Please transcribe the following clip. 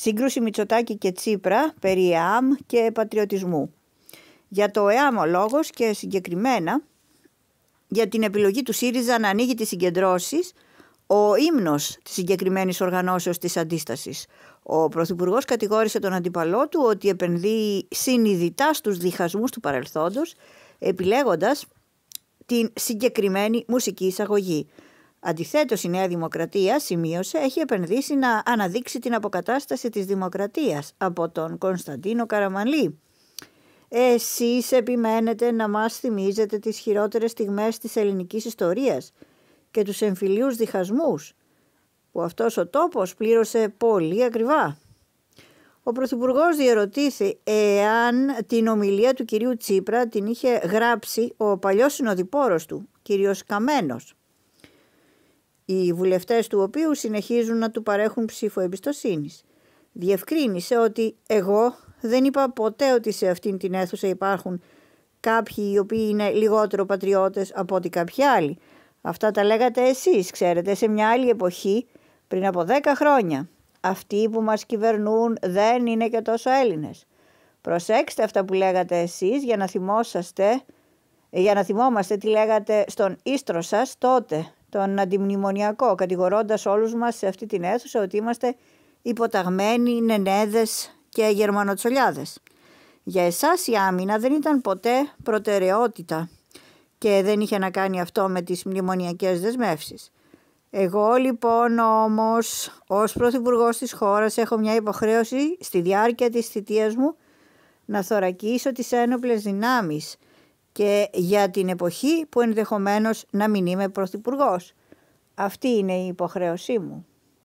Σύγκρουση Μητσοτάκη και Τσίπρα περί ΕΑΜ και πατριωτισμού. Για το ΕΑΜ ο λόγος και συγκεκριμένα για την επιλογή του ΣΥΡΙΖΑ να ανοίγει τις συγκεντρώσεις ο ύμνος της συγκεκριμένης οργανώσεως της αντίστασης. Ο Πρωθυπουργός κατηγόρησε τον αντιπαλό του ότι επενδύει συνειδητά στους διχασμούς του παρελθόντος επιλέγοντας την συγκεκριμένη μουσική εισαγωγή. Αντιθέτως, η Νέα Δημοκρατία, σημείωσε, έχει επενδύσει να αναδείξει την αποκατάσταση της δημοκρατίας από τον Κωνσταντίνο Καραμαλή. Εσείς επιμένετε να μας θυμίζετε τις χειρότερες στιγμές της ελληνικής ιστορίας και τους εμφυλίους διχασμούς που αυτός ο τόπος πλήρωσε πολύ ακριβά. Ο Πρωθυπουργός διερωτήθη εάν την ομιλία του κυρίου Τσίπρα την είχε γράψει ο παλιός συνοδοιπόρος του, κύριος Καμένος οι βουλευτές του οποίου συνεχίζουν να του παρέχουν ψήφο εμπιστοσύνης. Διευκρίνησε ότι εγώ δεν είπα ποτέ ότι σε αυτήν την αίθουσα υπάρχουν κάποιοι οι οποίοι είναι λιγότερο πατριώτες από ότι κάποιοι άλλοι. Αυτά τα λέγατε εσείς, ξέρετε, σε μια άλλη εποχή πριν από δέκα χρόνια. Αυτοί που μας κυβερνούν δεν είναι και τόσο Έλληνες. Προσέξτε αυτά που λέγατε εσείς για να θυμόσαστε, για να θυμόμαστε τι λέγατε στον ίστρο σας τότε τον αντιμνημονιακό, κατηγορώντας όλους μας σε αυτή την αίθουσα ότι είμαστε υποταγμένοι νενέδες και γερμανοτσολιάδες. Για εσάς η άμυνα δεν ήταν ποτέ προτεραιότητα και δεν είχε να κάνει αυτό με τις μνημονιακές δεσμεύσεις. Εγώ λοιπόν όμως ως Πρωθυπουργός της χώρας έχω μια υποχρέωση στη διάρκεια της θητείας μου να θωρακίσω τις ένοπλες δυνάμεις και για την εποχή που ενδεχομένως να μην είμαι πρωθυπουργός. Αυτή είναι η υποχρέωσή μου.